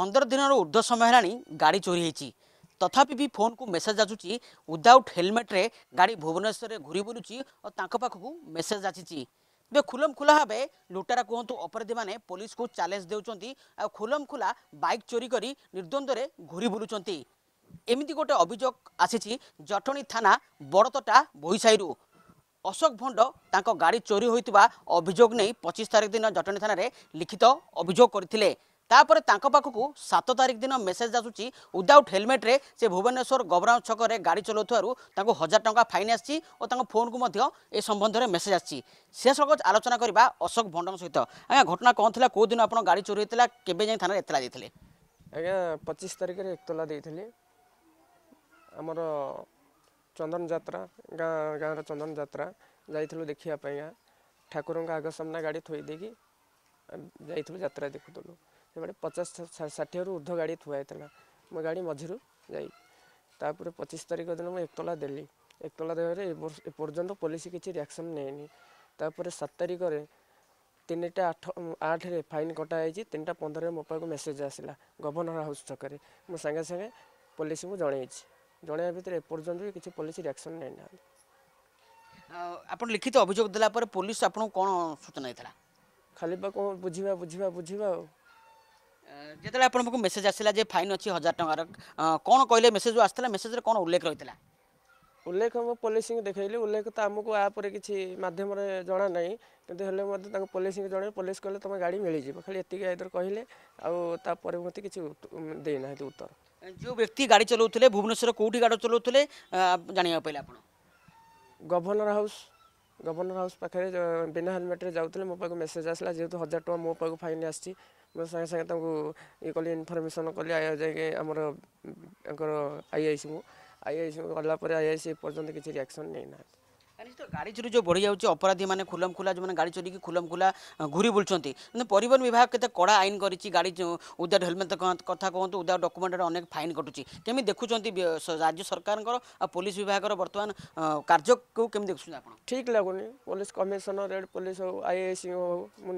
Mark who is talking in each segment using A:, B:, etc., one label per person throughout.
A: ପନ୍ଦର ଦିନର ଉର୍ଦ୍ଧ୍ୱ ସମୟ ହେଲାଣି ଗାଡ଼ି ଚୋରି ହେଇଛି ତଥାପି ବି ଫୋନ୍କୁ ମେସେଜ୍ ଆସୁଛି ୱିଦାଉଟ୍ ହେଲମେଟ୍ରେ ଗାଡ଼ି ଭୁବନେଶ୍ୱରରେ ଘୁରି ବୁଲୁଛି ଓ ତାଙ୍କ ପାଖକୁ ମେସେଜ୍ ଆସିଛି ତେବେ ଖୁଲମ ଖୁଲା ଭାବେ ଲୁଟାରା କୁହନ୍ତୁ ଅପରାଧୀମାନେ ପୋଲିସକୁ ଚ୍ୟାଲେଞ୍ଜ ଦେଉଛନ୍ତି ଆଉ ଖୁଲମ ଖୁଲା ବାଇକ୍ ଚୋରି କରି ନିର୍ଦ୍ୱନ୍ଦ୍ୱରେ ଘୁରି ବୁଲୁଛନ୍ତି ଏମିତି ଗୋଟେ ଅଭିଯୋଗ ଆସିଛି ଜଟଣୀ ଥାନା ବଡ଼ତଟା ବୋଇସାହିରୁ ଅଶୋକ ଭଣ୍ଡ ତାଙ୍କ ଗାଡ଼ି ଚୋରି ହୋଇଥିବା ଅଭିଯୋଗ ନେଇ ପଚିଶ ତାରିଖ ଦିନ ଜଟଣୀ ଥାନାରେ ଲିଖିତ ଅଭିଯୋଗ କରିଥିଲେ ତାପରେ ତାଙ୍କ ପାଖକୁ ସାତ ତାରିଖ ଦିନ ମେସେଜ୍ ଆସୁଛି ୱିଦାଉଟ୍ ହେଲମେଟ୍ରେ ସେ ଭୁବନେଶ୍ୱର ଗବରାମ ଛକରେ ଗାଡ଼ି ଚଲାଉଥିବାରୁ ତାଙ୍କୁ ହଜାର ଟଙ୍କା ଫାଇନ୍ ଆସିଛି ଓ ତାଙ୍କ ଫୋନ୍କୁ ମଧ୍ୟ ଏ ସମ୍ବନ୍ଧରେ ମେସେଜ୍ ଆସିଛି ସେ ସକାଶ ଆଲୋଚନା କରିବା ଅଶୋକ ଭଣ୍ଡନ ସହିତ ଆଜ୍ଞା ଘଟଣା କ'ଣ ଥିଲା କେଉଁ ଦିନ ଆପଣ ଗାଡ଼ି ଚୋରି ହୋଇଥିଲା କେବେ ଯାଇ ଥାନାରେ ଏତଲା ଦେଇଥିଲେ
B: ଆଜ୍ଞା ପଚିଶ ତାରିଖରେ ଏତଲା ଦେଇଥିଲି ଆମର ଚନ୍ଦନ ଯାତ୍ରା ଗାଁ ଗାଁର ଚନ୍ଦନ ଯାତ୍ରା ଯାଇଥିଲୁ ଦେଖିବା ପାଇଁ ଠାକୁରଙ୍କ ଆଗ ସାମ୍ନା ଗାଡ଼ି ଥୋଇ ଦେଇକି ଯାଇଥିଲୁ ଯାତ୍ରା ଦେଖୁଥିଲୁ से पचास षाठी ऊर्ध गाड़ी थुआ है मो गाड़ी मझीर जापुर पचिश तारिख दिन मुझे एकतला दे एकतला देवर्त पुलिस किसी रिएक्शन नहीं सात तारिख में तीन टा आठ आठ रे फाइन कटाई तीन टा पंदर मो पा मेसेज आसला गवर्नर हाउस छक सांगे सांगे पुलिस को जनई जन भर ए कि पुलिस रिएक्शन नहीं
A: आप लिखित अभियोग देला पुलिस आप सूचना खाली बुझा बुझा बुझा जिते आपको मेसेज आसला फाइन अच्छी हजार टकर कौन कहे मेसेज आसाला मेसेज कौन उल्लेख रही है
B: उल्लेख मुझे पुलिस को देखेली उल्लेख तो आमको आप किसी मध्यम जना ना कि पुलिस को जन पुलिस कह तुम गाड़ी मिल जाए खाली एति आई कहले आपर मत कि देना उत्तर
A: जो व्यक्ति गाड़ी चलाउ भुवनेश्वर कौटी गाड़ी चलाउ जानवाक पाइले आप
B: गवर्नर हाउस ଗଭର୍ଣ୍ଣର ହାଉସ୍ ପାଖରେ ବିନା ହେଲମେଟ୍ରେ ଯାଉଥିଲେ ମୋ ପାଖକୁ ମେସେଜ୍ ଆସିଲା ଯେହେତୁ ହଜାର ଟଙ୍କା ମୋ ପାଖକୁ ଫାଇନ୍ ଆସିଛି ମୁଁ ସାଙ୍ଗେ ସାଙ୍ଗେ ତାଙ୍କୁ ଇଏ କଲି ଇନଫର୍ମେସନ୍ କଲି ଯାଇକି ଆମର ତାଙ୍କର ଆଇଆଇସିଙ୍କୁ ଆଇଆଇସିଙ୍କୁ ଗଲା ପରେ ଆଇଆଇସି ଏପର୍ଯ୍ୟନ୍ତ କିଛି ରିଆକ୍ସନ୍ ନେଇନାହାନ୍ତି गाड़ी चोरी जो बढ़ी जाऊँच अपराधी मैंने खुलम खुला जो मैंने गाड़ी
A: चोरी की खुलम खुला घूरी बुल्चे पर विभाग के कड़ा आईन कर गाड़ी उदाउट हेलमेट कथ कहतु उदार डकुमेंट अनेक फाइन कटुची केमी देखुं राज्य सरकार पुलिस
B: विभाग बर्तमान कार्य को कमी देखुं ठीक लगुनि पुलिस कमिशनर एड पुलिस हो आई एस हो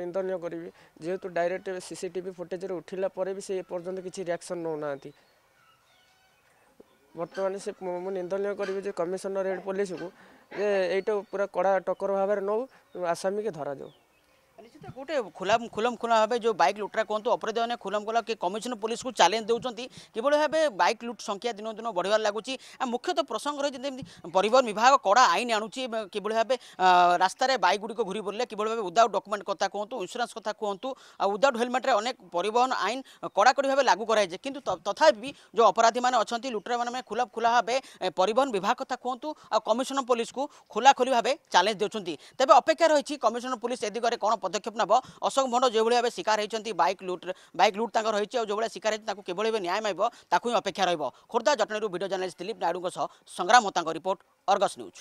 B: निंदन करी जेहतु डायरेक्ट सीसी फुटेज उठला भी सी एपर्तंत किसी रियाक्शन नौ ना बर्तमान से मुझे निंदन करी कमिशनर एड पुलिस को ଯେ ଏଇଟା ପୁରା କଡ଼ା ଟକର ଭାବରେ ନେଉ ଆସାମୀକି ଧରାଯାଉ
A: ନିଶ୍ଚିତ ଗୋଟେ ଖୋଲାମ ଖୋଲମ ଖୋଲା ଭାବେ ଯେଉଁ ବାଇକ୍ ଲୁଟରା କୁହନ୍ତୁ ଅପରାଧୀମାନେ ଖୋଲମ ଖୋଲା କି କମିଶନ ପୋଲିସକୁ ଚ୍ୟାଲେଞ୍ଜ ଦେଉଛନ୍ତି କିଭଳି ଭାବେ ବାଇକ୍ ଲୁଟ୍ ସଂଖ୍ୟା ଦିନକୁ ଦିନ ବଢ଼ିବାରେ ଲାଗୁଛି ଆଉ ମୁଖ୍ୟତଃ ପ୍ରସଙ୍ଗ ରହିଛି ଯେମିତି ପରିବହନ ବିଭାଗ କଡ଼ା ଆଇନ ଆଣୁଛି କିଭଳି ଭାବେ ରାସ୍ତାରେ ବାଇକ୍ ଗୁଡ଼ିକ ଘୁରି ବୁଲିଲେ କିଭଳି ଭାବେ ଉଦାଉଟ୍ ଡକୁମେଣ୍ଟ କଥା କୁହନ୍ତୁ ଇନ୍ସୁରାନ୍ସ କଥା କୁହନ୍ତୁ ଆଉ ଉଦାଉଟ୍ ହେଲମେଟ୍ରେ ଅନେକ ପରିବହନ ଆଇନ କଡ଼ାକଡ଼ି ଭାବେ ଲାଗୁ କରାଯାଇଛି କିନ୍ତୁ ତଥାପି ଯେଉଁ ଅପରାଧୀମାନେ ଅଛନ୍ତି ଲୁଟରାମାନେ ଖୋଲା ଖୋଲା ଭାବେ ପରିବହନ ବିଭାଗ କଥା କୁହନ୍ତୁ ଆଉ କମିଶନ ପୋଲିସକୁ ଖୋଲାଖୋଲି ଭାବେ ଚ୍ୟାଲେଞ୍ଜ ଦେଉଛନ୍ତି ତେବେ ଅପେକ୍ଷା ରହିଛି କମିଶନ ପୋଲିସ ଏ ଦିଗରେ କ'ଣ পদক্ষেপ নেব অশোক মন্ড যেভাবে ভাবে শিকার হয়েছেন বাইক লুট বাইক লুট তাঁর রয়েছে আর যেভাবে শিকার হয়েছে তাকে কিভাবে ন্যায় মাইব তাকে অপেক্ষা রহব খোর্ধা জটনীর ভিডিও জার্নালিস্ট দিলীপ নাইডু সহ সংগ্রাম হোতা রিপোর্ট অর্গস নিউজ